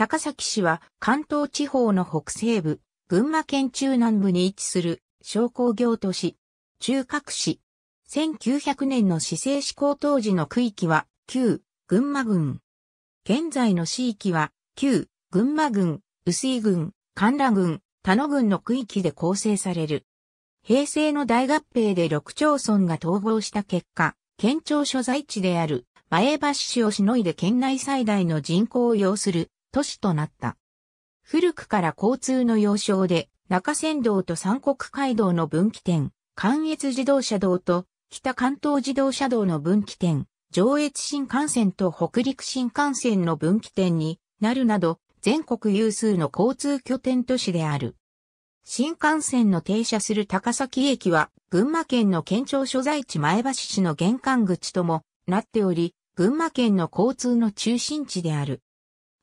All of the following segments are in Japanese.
高崎市は関東地方の北西部、群馬県中南部に位置する商工業都市、中核市。1900年の市政施行当時の区域は旧群馬郡。現在の市域は旧群馬郡、薄井郡、神楽郡、田野郡の区域で構成される。平成の大合併で6町村が統合した結果、県庁所在地である前橋市をしのいで県内最大の人口を要する都市となった。古くから交通の要衝で、中山道と三国街道の分岐点、関越自動車道と北関東自動車道の分岐点、上越新幹線と北陸新幹線の分岐点になるなど、全国有数の交通拠点都市である。新幹線の停車する高崎駅は、群馬県の県庁所在地前橋市の玄関口ともなっており、群馬県の交通の中心地である。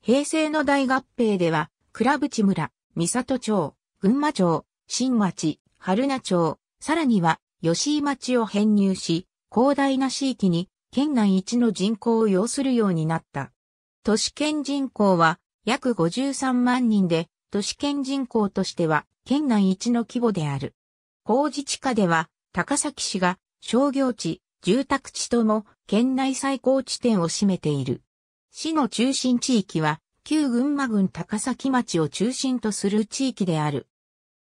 平成の大合併では、倉淵村、三里町、群馬町、新町、春名町、さらには吉井町を編入し、広大な地域に県内一の人口を要するようになった。都市圏人口は約53万人で、都市圏人口としては県内一の規模である。工事地下では高崎市が商業地、住宅地とも県内最高地点を占めている。市の中心地域は、旧群馬郡高崎町を中心とする地域である。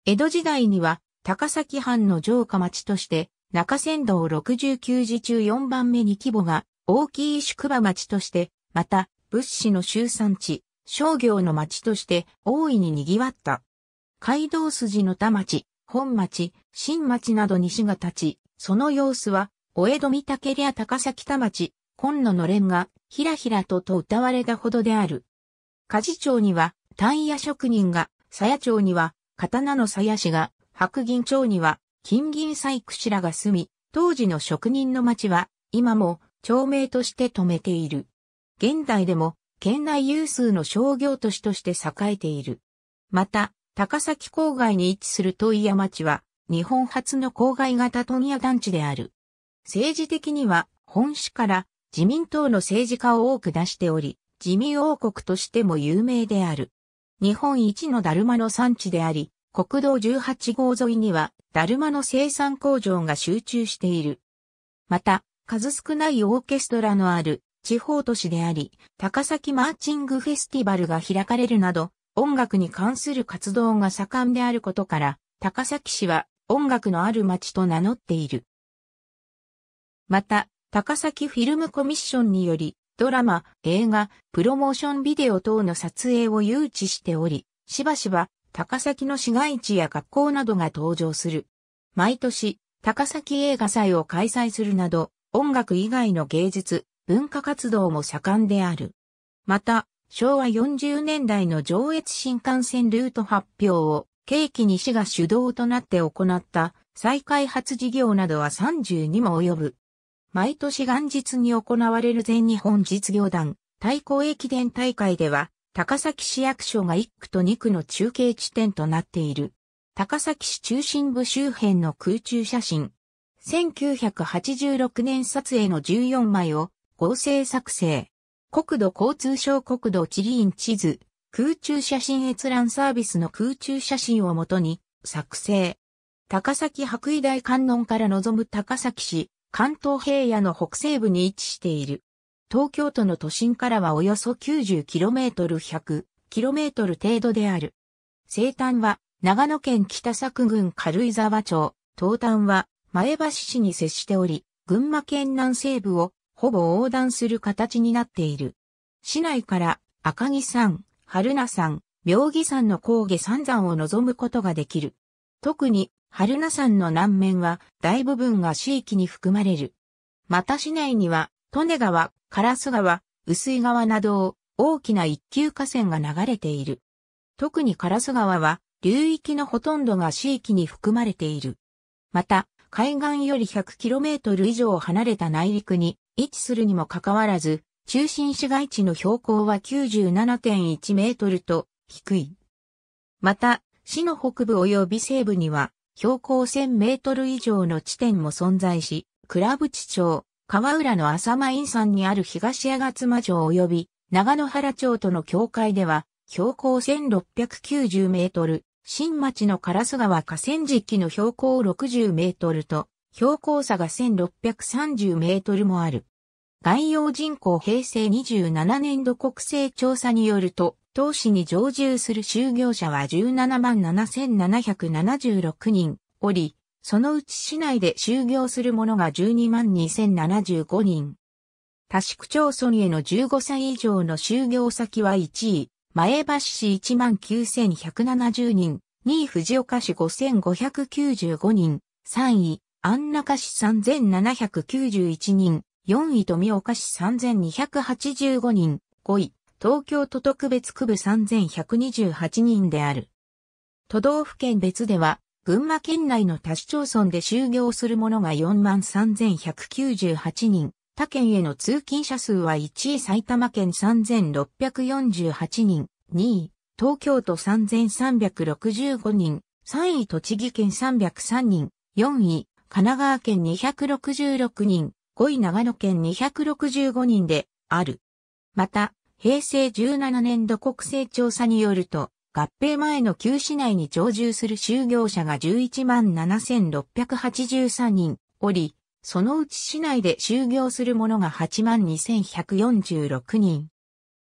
江戸時代には、高崎藩の城下町として、中山道69時中4番目に規模が大きい宿場町として、また、物資の集散地、商業の町として大いに賑わった。街道筋の田町、本町、新町などに市が立ち、その様子は、お江戸見けりや高崎田町、紺野のれんがひらひらとと歌われたほどである。鍛冶町には単野職人が、鞘町には刀の鞘師が、白銀町には金銀細工師らが住み、当時の職人の町は今も町名として止めている。現代でも県内有数の商業都市として栄えている。また、高崎郊外に位置する問屋町は、日本初の郊外型問屋団地である。政治的には、本市から自民党の政治家を多く出しており、自民王国としても有名である。日本一のダルマの産地であり、国道18号沿いには、ダルマの生産工場が集中している。また、数少ないオーケストラのある地方都市であり、高崎マーチングフェスティバルが開かれるなど、音楽に関する活動が盛んであることから、高崎市は音楽のある町と名乗っている。また、高崎フィルムコミッションにより、ドラマ、映画、プロモーションビデオ等の撮影を誘致しており、しばしば高崎の市街地や学校などが登場する。毎年、高崎映画祭を開催するなど、音楽以外の芸術、文化活動も盛んである。また、昭和40年代の上越新幹線ルート発表を、契機に市が主導となって行った再開発事業などは32も及ぶ。毎年元日に行われる全日本実業団対抗駅伝大会では、高崎市役所が1区と2区の中継地点となっている。高崎市中心部周辺の空中写真。1986年撮影の14枚を合成作成。国土交通省国土地理院地図、空中写真閲覧サービスの空中写真をもとに作成。高崎白衣大観音から望む高崎市、関東平野の北西部に位置している。東京都の都心からはおよそ 90km100km 程度である。西端は長野県北作郡軽井沢町、東端は前橋市に接しており、群馬県南西部をほぼ横断する形になっている。市内から赤城山、春名山、妙義山の高下三山を望むことができる。特に春名山の南面は大部分が市域に含まれる。また市内には、利根川、烏川、薄井川などを大きな一級河川が流れている。特に烏川は流域のほとんどが市域に含まれている。また、海岸より 100km 以上離れた内陸に位置するにもかかわらず、中心市街地の標高は97.1メートルと低い。また、市の北部及び西部には標高1000メートル以上の地点も存在し、倉淵町、川浦の浅間院山にある東吾妻城及び長野原町との境界では、標高1690メートル、新町の烏川河川敷の標高60メートルと、標高差が1630メートルもある。概要人口平成27年度国勢調査によると、当市に常住する就業者は17万7776人おり、そのうち市内で就業する者が12万2075人。多市区町村への15歳以上の就業先は1位、前橋市1万9170人、2位藤岡市5595人、3位、安中市3791人、4位富岡市3285人、5位、東京都特別区部3128人である。都道府県別では、群馬県内の多市町村で就業する者が43,198人、他県への通勤者数は1位埼玉県3,648人、2位東京都3,365人、3位栃木県303人、4位神奈川県266人、5位長野県265人である。また、平成17年度国勢調査によると、合併前の旧市内に常住する就業者が11万7683人おり、そのうち市内で就業する者が8万2146人。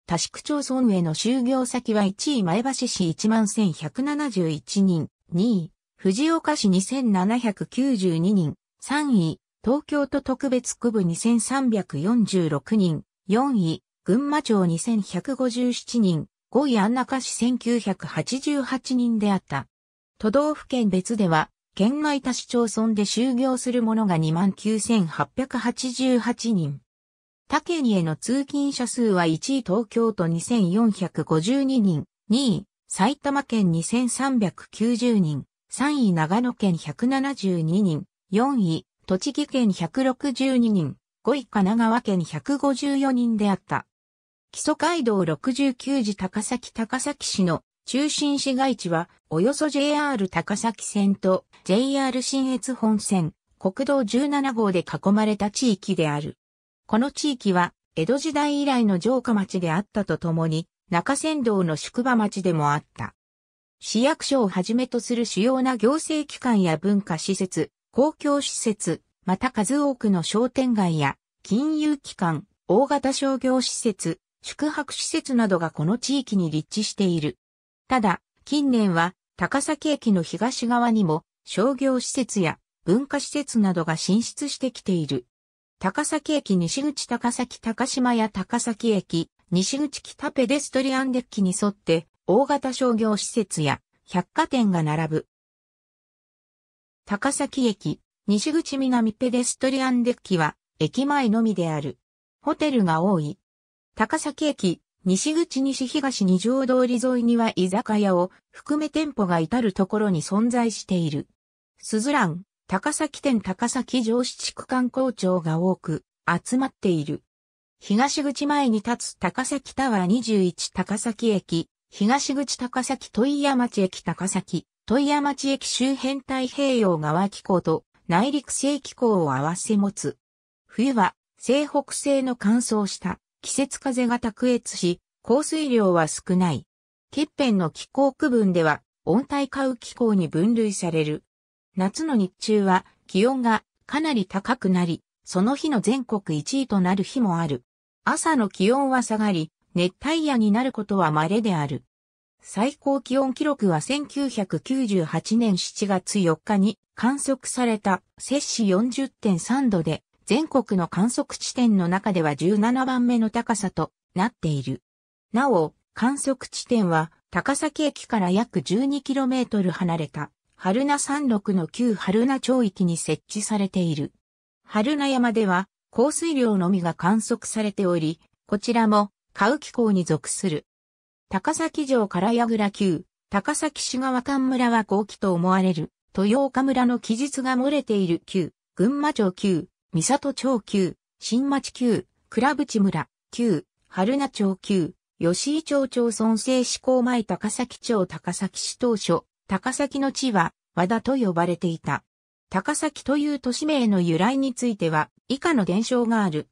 多市区町村への就業先は1位前橋市1万1171人、2位藤岡市2792人、3位東京都特別区部2346人、4位群馬町2157人、5位安中市1988人であった。都道府県別では、県外多市町村で就業する者が29,888人。他県への通勤者数は1位東京都2452人、2位埼玉県2390人、3位長野県172人、4位栃木県162人、5位神奈川県154人であった。基礎街道69次高崎高崎市の中心市街地は、およそ JR 高崎線と JR 新越本線、国道17号で囲まれた地域である。この地域は、江戸時代以来の城下町であったとともに、中山道の宿場町でもあった。市役所をはじめとする主要な行政機関や文化施設、公共施設、また数多くの商店街や、金融機関、大型商業施設、宿泊施設などがこの地域に立地している。ただ、近年は高崎駅の東側にも商業施設や文化施設などが進出してきている。高崎駅西口高崎高島や高崎駅西口北ペデストリアンデッキに沿って大型商業施設や百貨店が並ぶ。高崎駅西口南ペデストリアンデッキは駅前のみである。ホテルが多い。高崎駅、西口西東二条通り沿いには居酒屋を含め店舗が至るところに存在している。すずらん、高崎店高崎城市地区観光庁が多く集まっている。東口前に立つ高崎タワー21高崎駅、東口高崎問屋町駅高崎、問屋町駅周辺太平洋側気候と内陸性気候を合わせ持つ。冬は西北西の乾燥した季節風が卓越し、降水量は少ない。欠片の気候区分では温帯下雨気候に分類される。夏の日中は気温がかなり高くなり、その日の全国1位となる日もある。朝の気温は下がり、熱帯夜になることは稀である。最高気温記録は1998年7月4日に観測された摂氏40.3度で全国の観測地点の中では17番目の高さとなっている。なお、観測地点は高崎駅から約 12km 離れた、春名山麓の旧春名町域に設置されている。春名山では、降水量のみが観測されており、こちらも、カウキ港に属する。高崎城から矢倉旧、高崎市川館村は後期と思われる、豊岡村の記述が漏れている旧、群馬城旧、三里町旧、新町旧、倉淵村、旧、春名町旧、吉井町町村政施行前高崎町高崎市当初、高崎の地は和田と呼ばれていた。高崎という都市名の由来については以下の伝承がある。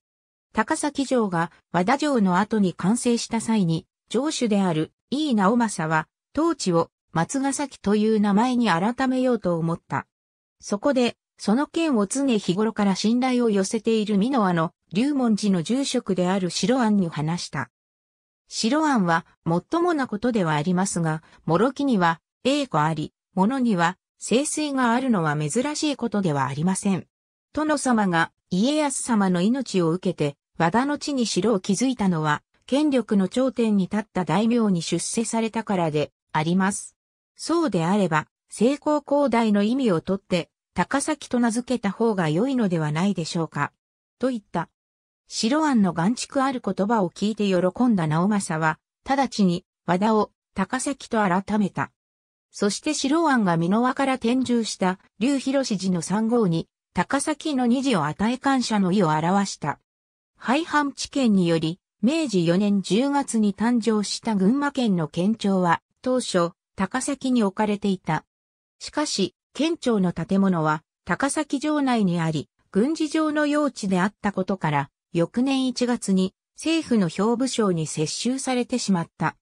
高崎城が和田城の後に完成した際に、城主である井伊直政は当地を松ヶ崎という名前に改めようと思った。そこでその件を常日頃から信頼を寄せている美濃和の龍門寺の住職である白庵に話した。白庵は、もっともなことではありますが、諸木には、栄子あり、物には、清水があるのは珍しいことではありません。殿様が、家康様の命を受けて、和田の地に城を築いたのは、権力の頂点に立った大名に出世されたからで、あります。そうであれば、成功広大の意味をとって、高崎と名付けた方が良いのではないでしょうか。と言った。白庵の岩畜ある言葉を聞いて喜んだ直政は、直ちに和田を高崎と改めた。そして白庵が美濃和から転従した竜広氏寺の三号に高崎の二次を与え感謝の意を表した。廃藩地県により、明治4年10月に誕生した群馬県の県庁は、当初、高崎に置かれていた。しかし、県庁の建物は高崎城内にあり、軍事上の用地であったことから、翌年1月に政府の兵部省に接収されてしまった。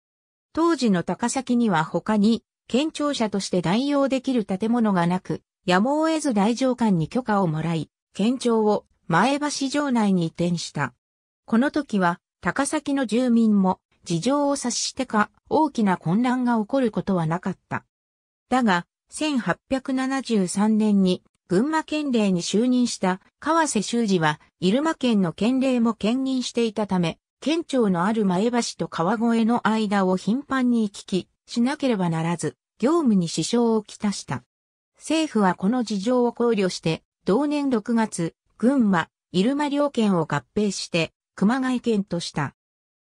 当時の高崎には他に、県庁舎として代用できる建物がなく、やむを得ず大城館に許可をもらい、県庁を前橋城内に移転した。この時は、高崎の住民も事情を察してか大きな混乱が起こることはなかった。だが、1873年に群馬県令に就任した川瀬修二は入間県の県令も兼任していたため、県庁のある前橋と川越の間を頻繁に行き来しなければならず、業務に支障をきたした。政府はこの事情を考慮して、同年6月、群馬、入間両県を合併して、熊谷県とした。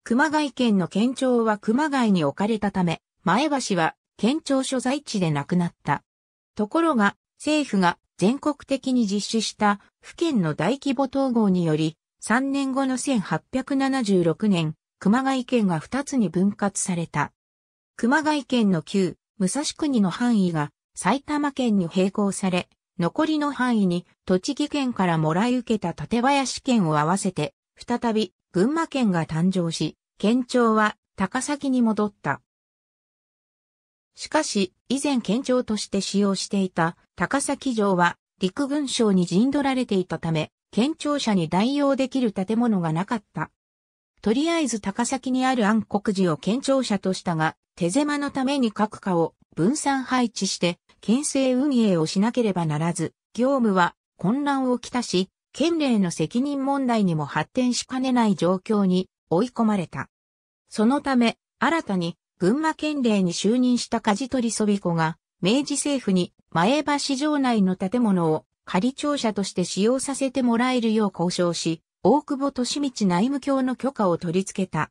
熊谷県の県庁は熊谷に置かれたため、前橋は県庁所在地で亡くなった。ところが、政府が全国的に実施した府県の大規模統合により、3年後の1876年、熊谷県が2つに分割された。熊谷県の旧、武蔵国の範囲が埼玉県に並行され、残りの範囲に栃木県からもらい受けた立林県を合わせて、再び群馬県が誕生し、県庁は高崎に戻った。しかし、以前県庁として使用していた高崎城は陸軍省に陣取られていたため、県庁舎に代用できる建物がなかった。とりあえず高崎にある暗黒寺を県庁舎としたが、手狭のために各課を分散配置して、県政運営をしなければならず、業務は混乱をきたし、県令の責任問題にも発展しかねない状況に追い込まれた。そのため、新たに群馬県令に就任した梶取そび子が、明治政府に前橋城内の建物を仮庁舎として使用させてもらえるよう交渉し、大久保利道内務卿の許可を取り付けた。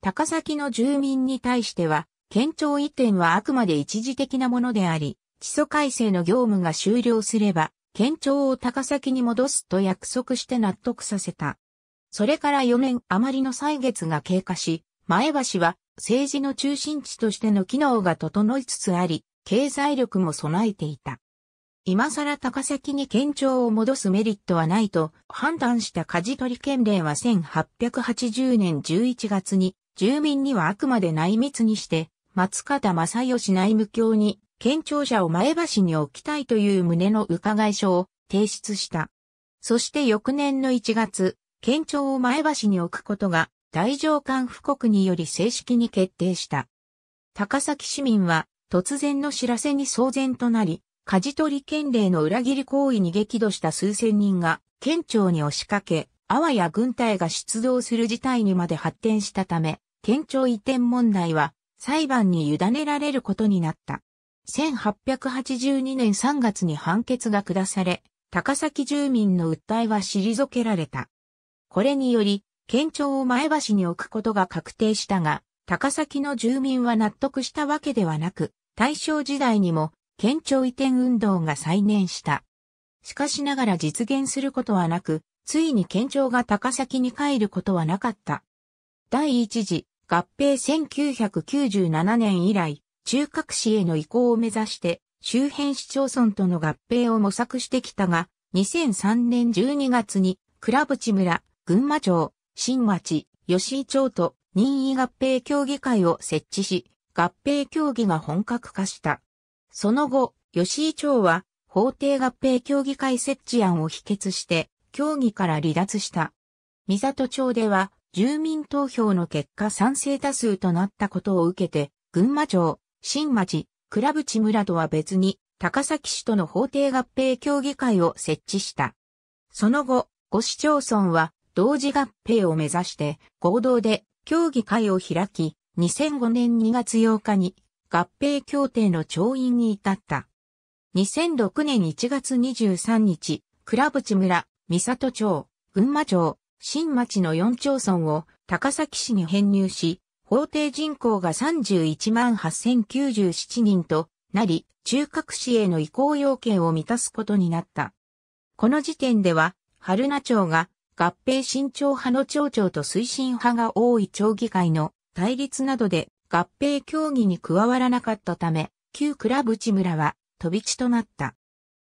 高崎の住民に対しては、県庁移転はあくまで一時的なものであり、基礎改正の業務が終了すれば、県庁を高崎に戻すと約束して納得させた。それから4年余りの歳月が経過し、前橋は政治の中心地としての機能が整いつつあり、経済力も備えていた。今更高崎に県庁を戻すメリットはないと判断した舵取り県令は1880年11月に住民にはあくまで内密にして松方正義内務卿に県庁舎を前橋に置きたいという旨の伺い書を提出した。そして翌年の1月、県庁を前橋に置くことが大上官布告により正式に決定した。高崎市民は突然の知らせに騒然となり、舵取り県令の裏切り行為に激怒した数千人が県庁に押しかけ、あわや軍隊が出動する事態にまで発展したため、県庁移転問題は裁判に委ねられることになった。1882年3月に判決が下され、高崎住民の訴えは退けられた。これにより、県庁を前橋に置くことが確定したが、高崎の住民は納得したわけではなく、大正時代にも県庁移転運動が再燃した。しかしながら実現することはなく、ついに県庁が高崎に帰ることはなかった。第一次合併1997年以来、中核市への移行を目指して、周辺市町村との合併を模索してきたが、2003年12月に、倉淵村、群馬町、新町、吉井町と任意合併協議会を設置し、合併協議が本格化した。その後、吉井町は法定合併協議会設置案を否決して、協議から離脱した。三里町では、住民投票の結果賛成多数となったことを受けて、群馬町、新町、倉淵村とは別に、高崎市との法定合併協議会を設置した。その後、5市町村は同時合併を目指して合同で協議会を開き、2005年2月8日に合併協定の調印に至った。2006年1月23日、倉淵村、三里町、群馬町、新町の4町村を高崎市に編入し、法定人口が31万8097人となり、中核市への移行要件を満たすことになった。この時点では、春名町が合併慎重派の町長と推進派が多い町議会の対立などで合併協議に加わらなかったため、旧倉淵村は飛び地となった。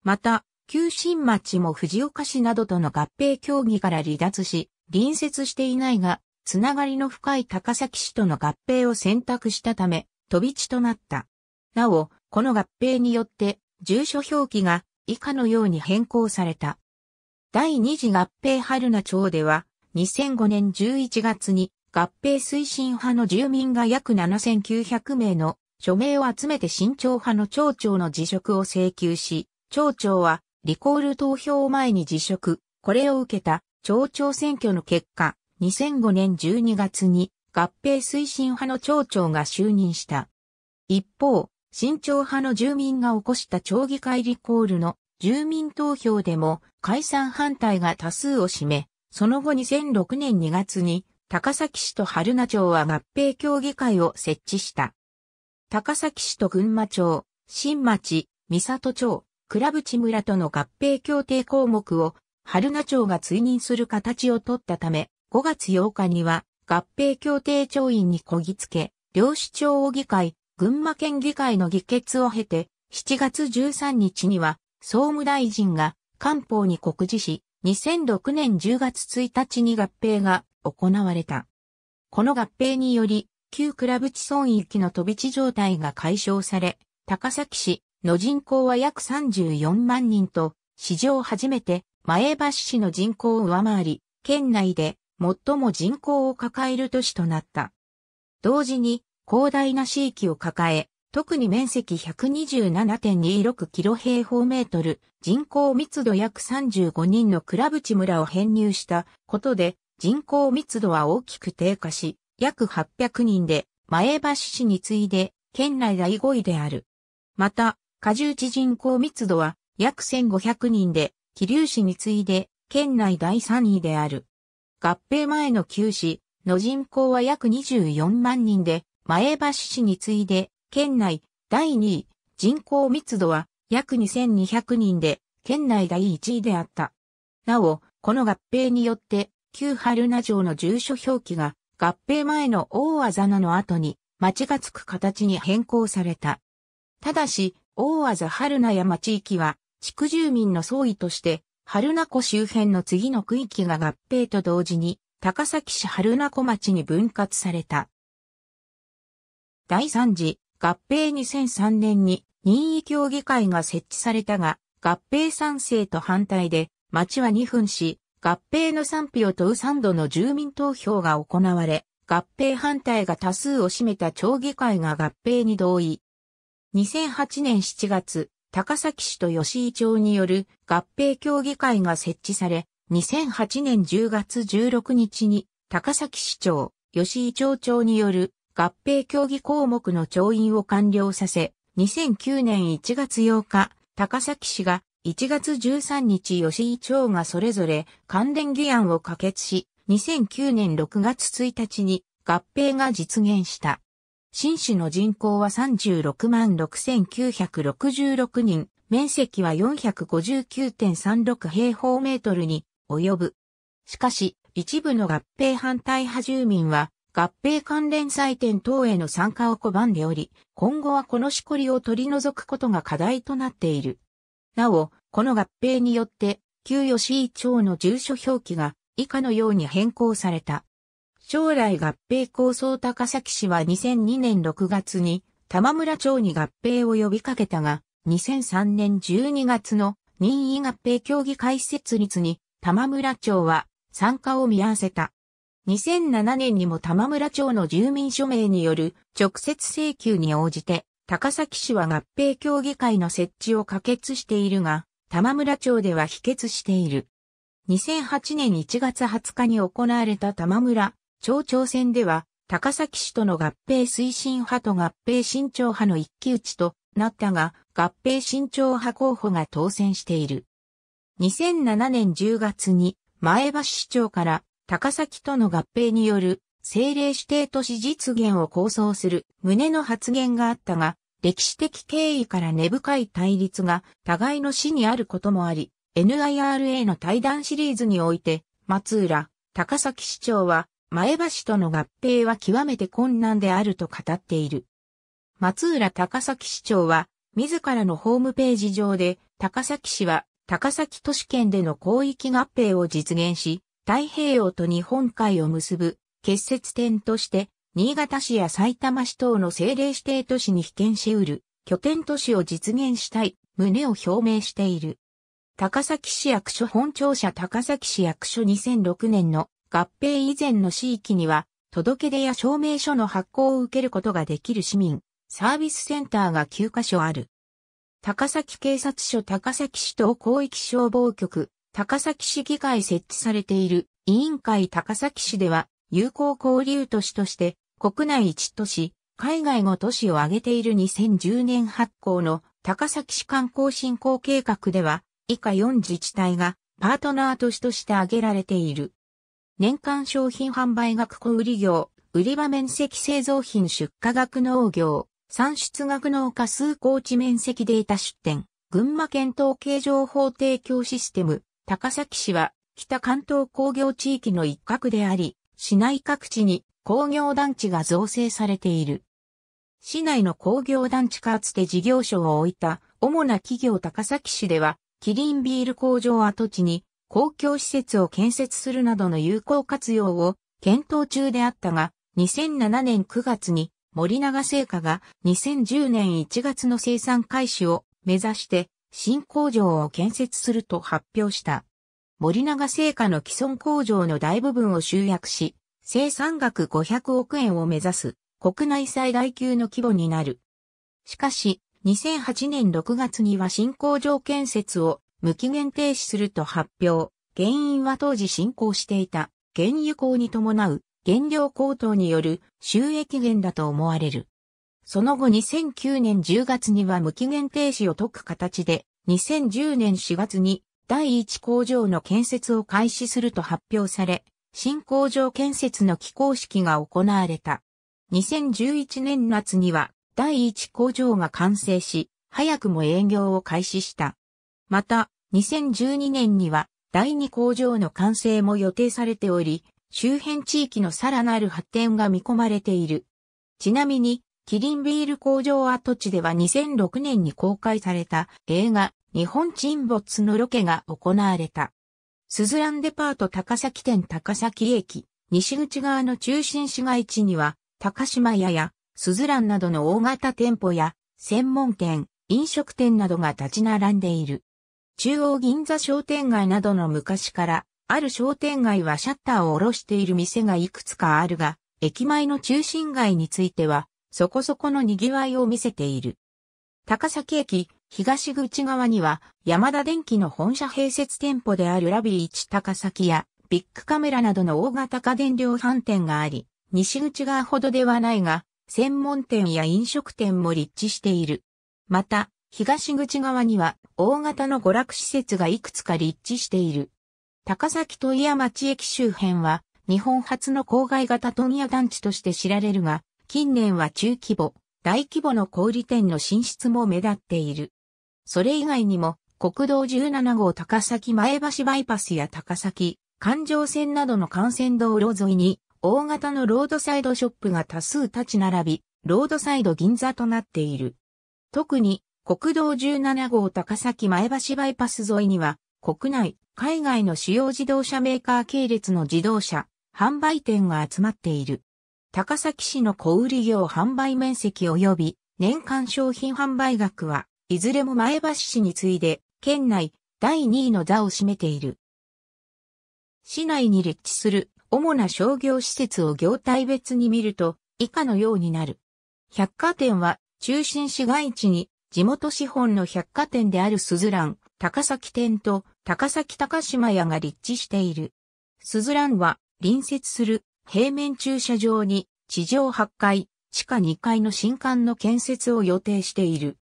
また、旧新町も藤岡市などとの合併協議から離脱し、隣接していないが、つながりの深い高崎市との合併を選択したため、飛び地となった。なお、この合併によって、住所表記が以下のように変更された。第二次合併春名町では、2005年11月に合併推進派の住民が約7900名の署名を集めて新潮派の町長の辞職を請求し、町長はリコール投票を前に辞職、これを受けた町長選挙の結果、2005年12月に合併推進派の町長が就任した。一方、新潮派の住民が起こした町議会リコールの住民投票でも解散反対が多数を占め、その後2006年2月に高崎市と春名町は合併協議会を設置した。高崎市と群馬町、新町、三里町、倉淵村との合併協定項目を春名町が追認する形を取ったため、5月8日には合併協定調印にこぎつけ、両市町議会、群馬県議会の議決を経て、7月13日には総務大臣が官報に告示し、2006年10月1日に合併が行われた。この合併により、旧倉淵村域の飛び地状態が解消され、高崎市の人口は約34万人と、史上初めて前橋市の人口を上回り、県内で最も人口を抱える都市となった。同時に広大な地域を抱え、特に面積127.26キロ平方メートル、人口密度約35人の倉淵村を編入したことで、人口密度は大きく低下し、約800人で、前橋市に次いで、県内第5位である。また、下重地人口密度は約1500人で、桐生市に次いで、県内第3位である。合併前の旧市の人口は約24万人で、前橋市に次いで県内第2位、人口密度は約2200人で、県内第1位であった。なお、この合併によって、旧春名城の住所表記が、合併前の大あざなの後に、町がつく形に変更された。ただし、大あざ春名山地域は、地区住民の総意として、春名湖周辺の次の区域が合併と同時に、高崎市春名湖町に分割された。第3次合併2003年に任意協議会が設置されたが、合併賛成と反対で、町は2分し、合併の賛否を問う3度の住民投票が行われ、合併反対が多数を占めた町議会が合併に同意。2008年7月、高崎市と吉井町による合併協議会が設置され、2008年10月16日に高崎市長、吉井町長による合併協議項目の調印を完了させ、2009年1月8日、高崎市が1月13日吉井町がそれぞれ関連議案を可決し、2009年6月1日に合併が実現した。新市の人口は36万6966人、面積は459.36平方メートルに及ぶ。しかし、一部の合併反対派住民は合併関連祭典等への参加を拒んでおり、今後はこのしこりを取り除くことが課題となっている。なお、この合併によって、旧吉井町の住所表記が以下のように変更された。将来合併構想高崎市は2002年6月に玉村町に合併を呼びかけたが、2003年12月の任意合併協議開設率に玉村町は参加を見合わせた。2007年にも玉村町の住民署名による直接請求に応じて、高崎市は合併協議会の設置を可決しているが、玉村町では否決している。2008年1月20日に行われた玉村町長選では、高崎市との合併推進派と合併新潮派の一騎打ちとなったが、合併新潮派候補が当選している。2007年10月に前橋市長から高崎との合併による政令指定都市実現を構想する旨の発言があったが、歴史的経緯から根深い対立が互いの死にあることもあり、NIRA の対談シリーズにおいて、松浦、高崎市長は、前橋との合併は極めて困難であると語っている。松浦高崎市長は、自らのホームページ上で、高崎市は、高崎都市圏での広域合併を実現し、太平洋と日本海を結ぶ結節点として、新潟市や埼玉市等の政令指定都市に被験しうる拠点都市を実現したい旨を表明している。高崎市役所本庁舎高崎市役所2006年の合併以前の市域には、届け出や証明書の発行を受けることができる市民、サービスセンターが9カ所ある。高崎警察署高崎市等広域消防局高崎市議会設置されている委員会高崎市では友好交流都市として国内一都市、海外5都市を挙げている2010年発行の高崎市観光振興計画では以下4自治体がパートナー都市として挙げられている。年間商品販売額小売業、売り場面積製造品出荷額農業、産出額農家数高地面積データ出店、群馬県統計情報提供システム、高崎市は北関東工業地域の一角であり、市内各地に工業団地が造成されている。市内の工業団地かつて事業所を置いた主な企業高崎市では、キリンビール工場跡地に公共施設を建設するなどの有効活用を検討中であったが、2007年9月に森永製菓が2010年1月の生産開始を目指して新工場を建設すると発表した。森永製菓の既存工場の大部分を集約し、生産額500億円を目指す国内最大級の規模になる。しかし、2008年6月には新工場建設を無期限停止すると発表。原因は当時進行していた原油高に伴う原料高騰による収益減だと思われる。その後2009年10月には無期限停止を解く形で、2010年4月に第1工場の建設を開始すると発表され、新工場建設の起工式が行われた。2011年夏には第1工場が完成し、早くも営業を開始した。また、2012年には第2工場の完成も予定されており、周辺地域のさらなる発展が見込まれている。ちなみに、キリンビール工場跡地では2006年に公開された映画日本沈没のロケが行われた。スズランデパート高崎店高崎駅、西口側の中心市街地には、高島屋や、スズランなどの大型店舗や、専門店、飲食店などが立ち並んでいる。中央銀座商店街などの昔から、ある商店街はシャッターを下ろしている店がいくつかあるが、駅前の中心街については、そこそこの賑わいを見せている。高崎駅、東口側には、山田電機の本社併設店舗であるラビー1高崎や、ビッグカメラなどの大型家電量販店があり、西口側ほどではないが、専門店や飲食店も立地している。また、東口側には、大型の娯楽施設がいくつか立地している。高崎問屋町駅周辺は、日本初の郊外型問屋団地として知られるが、近年は中規模、大規模の小売店の進出も目立っている。それ以外にも、国道17号高崎前橋バイパスや高崎、環状線などの幹線道路沿いに、大型のロードサイドショップが多数立ち並び、ロードサイド銀座となっている。特に、国道17号高崎前橋バイパス沿いには、国内、海外の主要自動車メーカー系列の自動車、販売店が集まっている。高崎市の小売業販売面積及び年間商品販売額は、いずれも前橋市に次いで、県内第2位の座を占めている。市内に立地する主な商業施設を業態別に見ると、以下のようになる。百貨店は、中心市街地に地元資本の百貨店であるすずらん、高崎店と高崎高島屋が立地している。すずらんは隣接する平面駐車場に地上8階、地下2階の新館の建設を予定している。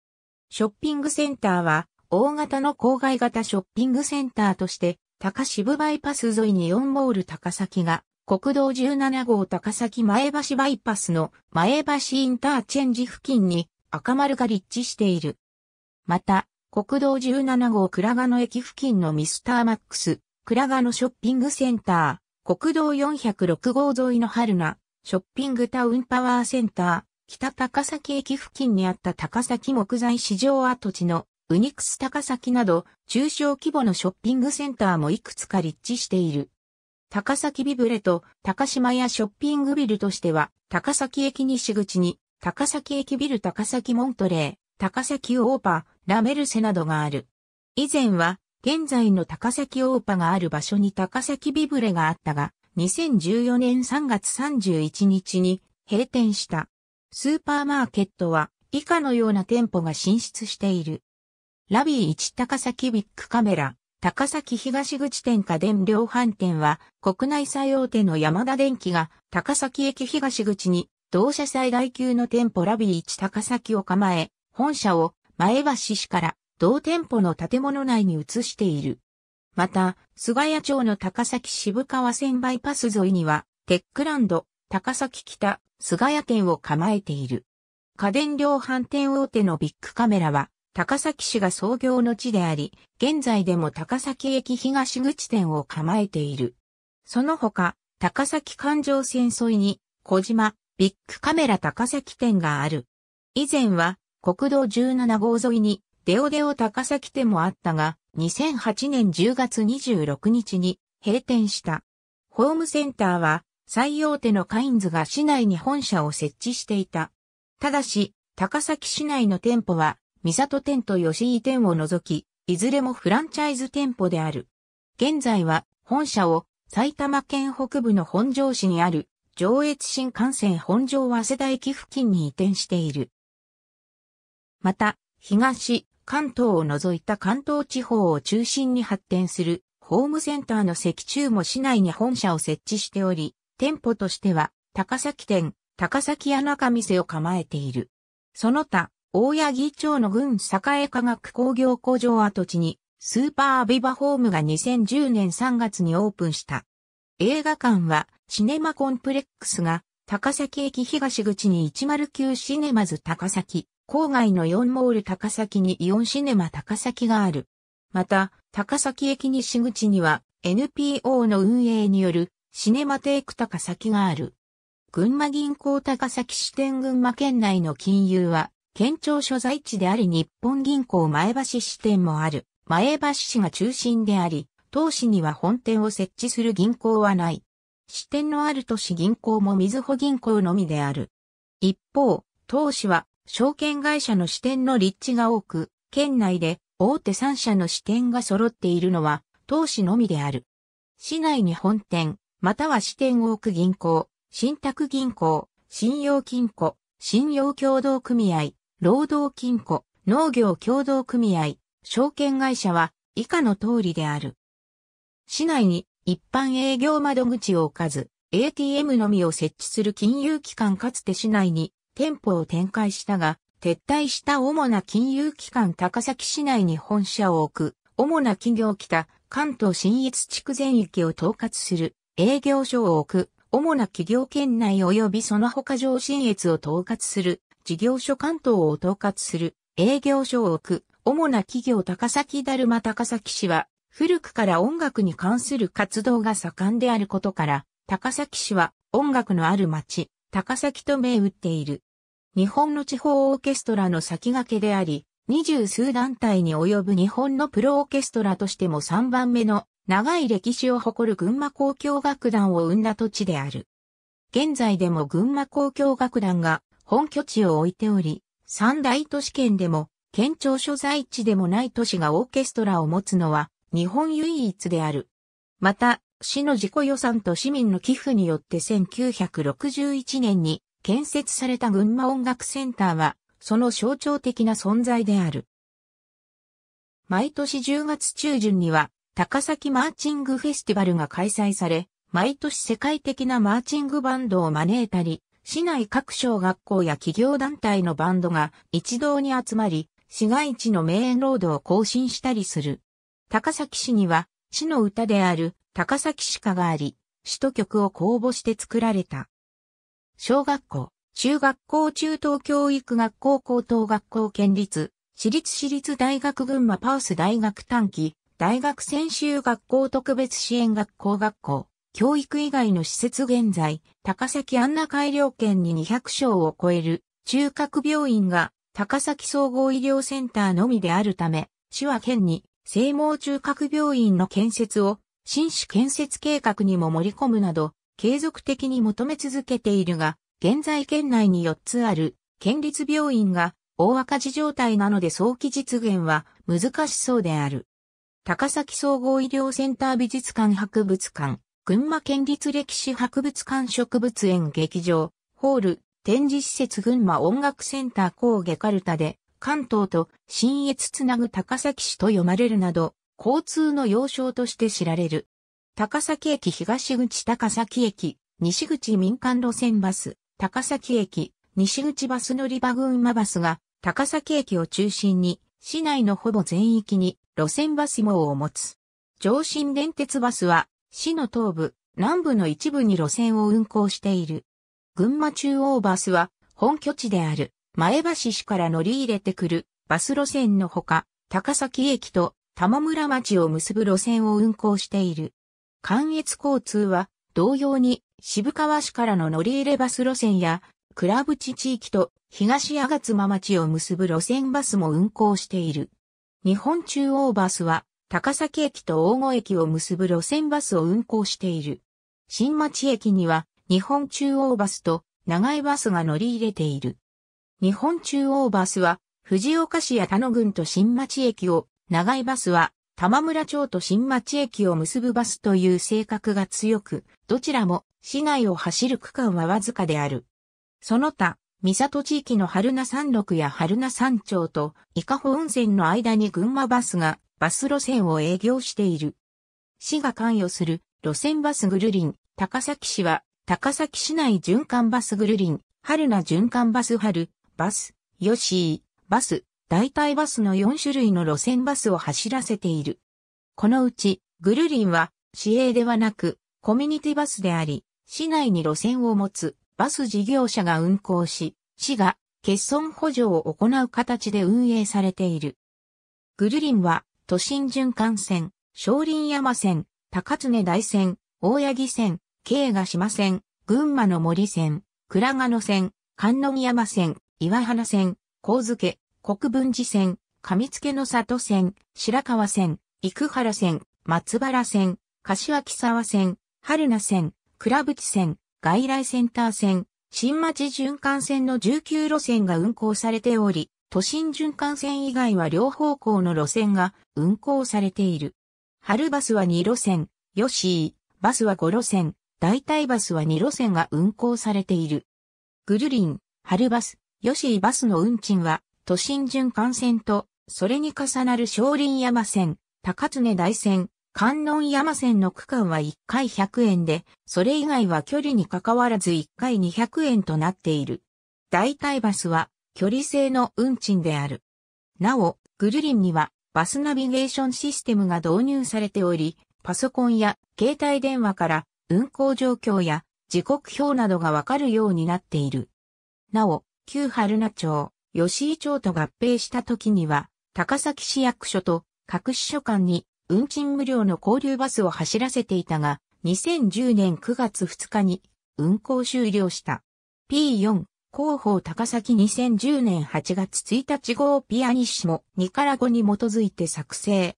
ショッピングセンターは大型の郊外型ショッピングセンターとして高渋バイパス沿いに4モール高崎が国道17号高崎前橋バイパスの前橋インターチェンジ付近に赤丸が立地している。また、国道17号倉賀野駅付近のミスターマックス、倉賀野ショッピングセンター、国道406号沿いの春名、ショッピングタウンパワーセンター、北高崎駅付近にあった高崎木材市場跡地のウニクス高崎など中小規模のショッピングセンターもいくつか立地している。高崎ビブレと高島屋ショッピングビルとしては高崎駅西口に高崎駅ビル高崎モントレー、高崎オーパ、ラメルセなどがある。以前は現在の高崎大パがある場所に高崎ビブレがあったが、2014年3月31日に閉店した。スーパーマーケットは以下のような店舗が進出している。ラビー1高崎ビッグカメラ、高崎東口店家電量販店は国内最大手の山田電機が高崎駅東口に同社最大級の店舗ラビー1高崎を構え、本社を前橋市から同店舗の建物内に移している。また、菅谷町の高崎渋川線バイパス沿いには、テックランド、高崎北、菅谷店を構えている。家電量販店大手のビッグカメラは、高崎市が創業の地であり、現在でも高崎駅東口店を構えている。その他、高崎環状線沿いに、小島、ビッグカメラ高崎店がある。以前は、国道17号沿いに、デオデオ高崎店もあったが、2008年10月26日に閉店した。ホームセンターは最大手のカインズが市内に本社を設置していた。ただし、高崎市内の店舗は、三里店と吉井店を除き、いずれもフランチャイズ店舗である。現在は本社を埼玉県北部の本庄市にある上越新幹線本庄早稲田駅付近に移転している。また、東、関東を除いた関東地方を中心に発展するホームセンターの石中も市内に本社を設置しており、店舗としては高崎店、高崎屋中店を構えている。その他、大谷木町の郡栄科学工業工場跡地にスーパービバホームが2010年3月にオープンした。映画館はシネマコンプレックスが高崎駅東口に109シネマズ高崎郊外の4モール高崎にイオンシネマ高崎がある。また、高崎駅西口には NPO の運営によるシネマテイク高崎がある。群馬銀行高崎支店群馬県内の金融は、県庁所在地であり日本銀行前橋支店もある。前橋市が中心であり、当市には本店を設置する銀行はない。支店のある都市銀行も水穂銀行のみである。一方、当市は証券会社の支店の立地が多く、県内で大手3社の支店が揃っているのは、投資のみである。市内に本店、または支店を置く銀行、信託銀行、信用金庫、信用共同組合、労働金庫、農業共同組合、証券会社は以下の通りである。市内に一般営業窓口を置かず、ATM のみを設置する金融機関かつて市内に店舗を展開したが、撤退した主な金融機関高崎市内に本社を置く、主な企業北、関東新越地区全域を統括する、営業所を置く、主な企業圏内及びその他上信越を統括する、事業所関東を統括する、営業所を置く、主な企業高崎だるま高崎市は、古くから音楽に関する活動が盛んであることから、高崎市は音楽のある町、高崎と銘打っている。日本の地方オーケストラの先駆けであり、二十数団体に及ぶ日本のプロオーケストラとしても三番目の長い歴史を誇る群馬公共楽団を生んだ土地である。現在でも群馬公共楽団が本拠地を置いており、三大都市圏でも県庁所在地でもない都市がオーケストラを持つのは日本唯一である。また、市の自己予算と市民の寄付によって1961年に建設された群馬音楽センターは、その象徴的な存在である。毎年10月中旬には、高崎マーチングフェスティバルが開催され、毎年世界的なマーチングバンドを招いたり、市内各小学校や企業団体のバンドが一堂に集まり、市街地のメインロードを更新したりする。高崎市には、市の歌である高崎市歌があり、首都曲を公募して作られた。小学校、中学校中等教育学校高等学校県立、私立私立大学群馬パース大学短期、大学専修学校特別支援学校学校、教育以外の施設現在、高崎安奈改良圏に200床を超える、中核病院が高崎総合医療センターのみであるため、市は県に正毛中核病院の建設を、新種建設計画にも盛り込むなど、継続的に求め続けているが、現在県内に4つある県立病院が大赤字状態なので早期実現は難しそうである。高崎総合医療センター美術館博物館、群馬県立歴史博物館植物園劇場、ホール、展示施設群馬音楽センター工芸カルタで、関東と新越つなぐ高崎市と読まれるなど、交通の要衝として知られる。高崎駅東口高崎駅、西口民間路線バス、高崎駅、西口バス乗り場群馬バスが、高崎駅を中心に、市内のほぼ全域に路線バス網を持つ。上信電鉄バスは、市の東部、南部の一部に路線を運行している。群馬中央バスは、本拠地である、前橋市から乗り入れてくる、バス路線のほか、高崎駅と玉村町を結ぶ路線を運行している。関越交通は、同様に渋川市からの乗り入れバス路線や、倉淵地域と東吾妻町を結ぶ路線バスも運行している。日本中央バスは、高崎駅と大郷駅を結ぶ路線バスを運行している。新町駅には、日本中央バスと長井バスが乗り入れている。日本中央バスは、藤岡市や田野郡と新町駅を、長井バスは、玉村町と新町駅を結ぶバスという性格が強く、どちらも市内を走る区間はわずかである。その他、三里地域の春名山麓や春名山町と伊香保温泉の間に群馬バスがバス路線を営業している。市が関与する路線バスグルリン、高崎市は高崎市内循環バスグルリン、春名循環バス春、バス、ヨシー、バス、代替バスの4種類の路線バスを走らせている。このうち、グルリンは、市営ではなく、コミュニティバスであり、市内に路線を持つバス事業者が運行し、市が欠損補助を行う形で運営されている。グルリンは、都心循環線、少林山線、高常大線、大八木線、京ヶ島線、群馬の森線、倉賀野線、観音山線、岩花線、神津国分寺線、上付の里線、白川線、生原線、松原線、柏木沢線、春名線、倉淵線、外来センター線、新町循環線の19路線が運行されており、都心循環線以外は両方向の路線が運行されている。春バスは2路線、ヨシー、バスは5路線、代替バスは2路線が運行されている。グルリン、春バス、ヨシーバスの運賃は都心循環線と、それに重なる少林山線、高常大線、観音山線の区間は1回100円で、それ以外は距離に関わらず1回200円となっている。代替バスは距離制の運賃である。なお、グルリンにはバスナビゲーションシステムが導入されており、パソコンや携帯電話から運行状況や時刻表などがわかるようになっている。なお、旧春名町、吉井町と合併した時には、高崎市役所と各市所間に運賃無料の交流バスを走らせていたが、2010年9月2日に運行終了した。P4 広報高崎2010年8月1日号ピアニッシモ2から5に基づいて作成。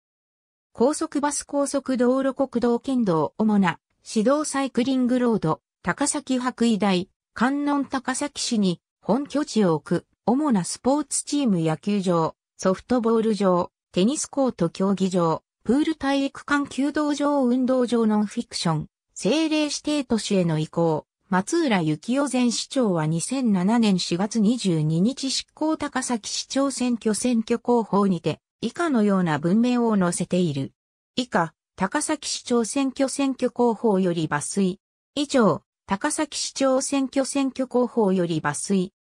高速バス高速道路国道県道主な指導サイクリングロード高崎白衣台観音高崎市に本拠地を置く主なスポーツチーム野球場、ソフトボール場、テニスコート競技場、プール体育館球道場運動場ノンフィクション、政令指定都市への移行、松浦幸夫前市長は2007年4月22日執行高崎市長選挙選挙広報にて、以下のような文明を載せている。以下、高崎市長選挙選挙広報より抜粋。以上、高崎市長選挙選挙広報より抜粋。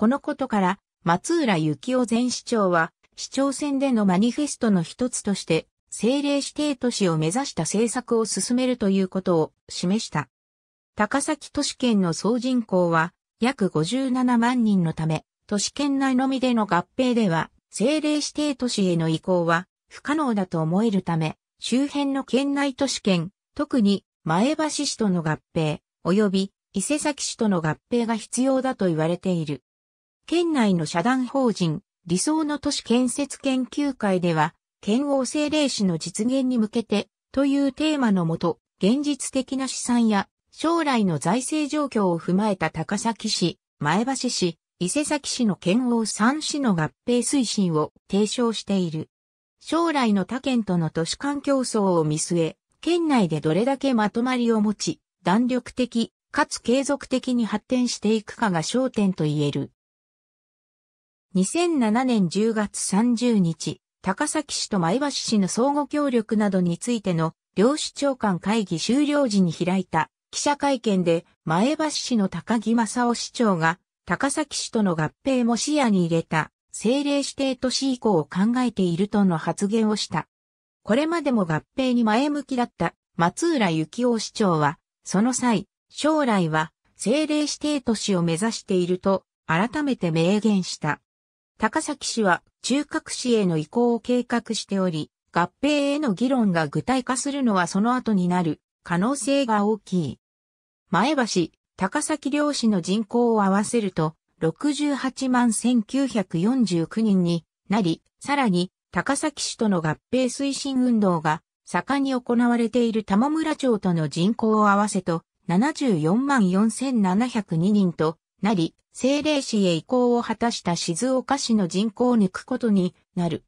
このことから、松浦幸雄前市長は、市長選でのマニフェストの一つとして、政令指定都市を目指した政策を進めるということを示した。高崎都市圏の総人口は約57万人のため、都市圏内のみでの合併では、政令指定都市への移行は不可能だと思えるため、周辺の県内都市圏、特に前橋市との合併、及び伊勢崎市との合併が必要だと言われている。県内の社団法人、理想の都市建設研究会では、県王政令史の実現に向けて、というテーマのもと、現実的な試算や、将来の財政状況を踏まえた高崎市、前橋市、伊勢崎市の県王3市の合併推進を提唱している。将来の他県との都市間競争を見据え、県内でどれだけまとまりを持ち、弾力的、かつ継続的に発展していくかが焦点と言える。2007年10月30日、高崎市と前橋市の相互協力などについての領主長官会議終了時に開いた記者会見で前橋市の高木正夫市長が高崎市との合併も視野に入れた政令指定都市移行を考えているとの発言をした。これまでも合併に前向きだった松浦幸夫市長は、その際、将来は政令指定都市を目指していると改めて明言した。高崎市は中核市への移行を計画しており、合併への議論が具体化するのはその後になる可能性が大きい。前橋、高崎両市の人口を合わせると68万1949人になり、さらに高崎市との合併推進運動が盛んに行われている玉村町との人口を合わせと74万4702人となり、政令市へ移行を果たした静岡市の人口を抜くことになる。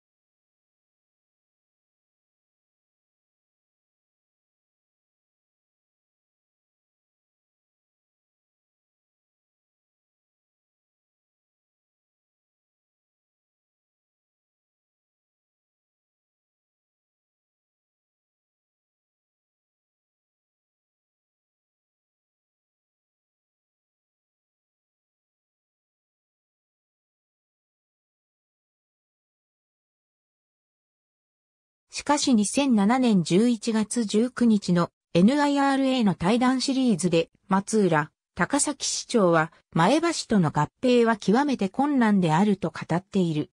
しかし2007年11月19日の NIRA の対談シリーズで松浦、高崎市長は前橋との合併は極めて困難であると語っている。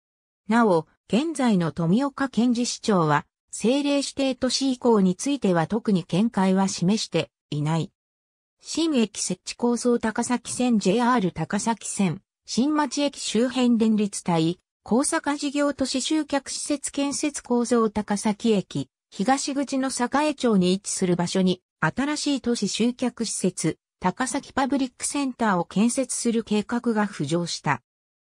なお、現在の富岡県事市長は政令指定都市移行については特に見解は示していない。新駅設置構想高崎線 JR 高崎線、新町駅周辺電立帯、大阪事業都市集客施設建設構造高崎駅、東口の栄町に位置する場所に、新しい都市集客施設、高崎パブリックセンターを建設する計画が浮上した。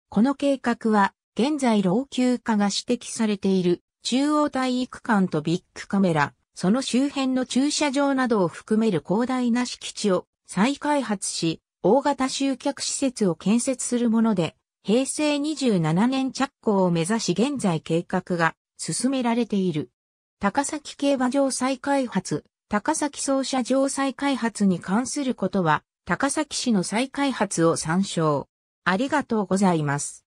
この計画は、現在老朽化が指摘されている、中央体育館とビッグカメラ、その周辺の駐車場などを含める広大な敷地を再開発し、大型集客施設を建設するもので、平成27年着工を目指し現在計画が進められている。高崎競馬場再開発、高崎総社場再開発に関することは、高崎市の再開発を参照。ありがとうございます。